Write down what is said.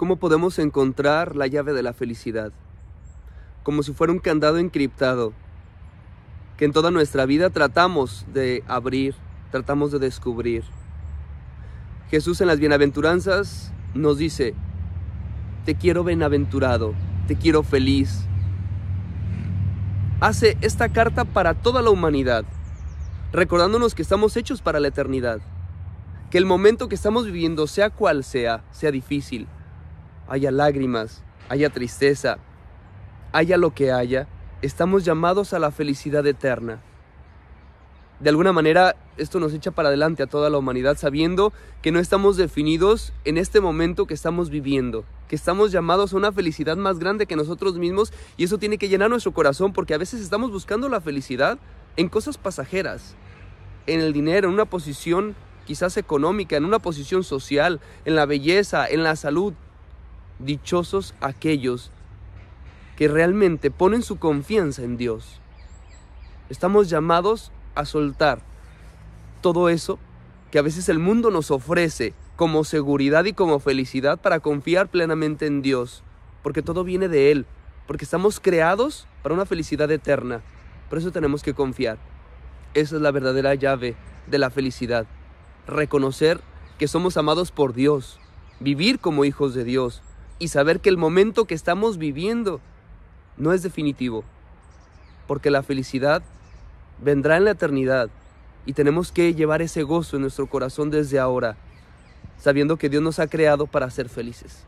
cómo podemos encontrar la llave de la felicidad, como si fuera un candado encriptado, que en toda nuestra vida tratamos de abrir, tratamos de descubrir. Jesús en las bienaventuranzas nos dice, te quiero bienaventurado, te quiero feliz. Hace esta carta para toda la humanidad, recordándonos que estamos hechos para la eternidad, que el momento que estamos viviendo, sea cual sea, sea difícil, haya lágrimas, haya tristeza, haya lo que haya, estamos llamados a la felicidad eterna. De alguna manera, esto nos echa para adelante a toda la humanidad sabiendo que no estamos definidos en este momento que estamos viviendo, que estamos llamados a una felicidad más grande que nosotros mismos y eso tiene que llenar nuestro corazón porque a veces estamos buscando la felicidad en cosas pasajeras, en el dinero, en una posición quizás económica, en una posición social, en la belleza, en la salud, dichosos aquellos que realmente ponen su confianza en Dios. Estamos llamados a soltar todo eso que a veces el mundo nos ofrece como seguridad y como felicidad para confiar plenamente en Dios, porque todo viene de Él, porque estamos creados para una felicidad eterna. Por eso tenemos que confiar. Esa es la verdadera llave de la felicidad. Reconocer que somos amados por Dios, vivir como hijos de Dios, y saber que el momento que estamos viviendo no es definitivo, porque la felicidad vendrá en la eternidad y tenemos que llevar ese gozo en nuestro corazón desde ahora, sabiendo que Dios nos ha creado para ser felices.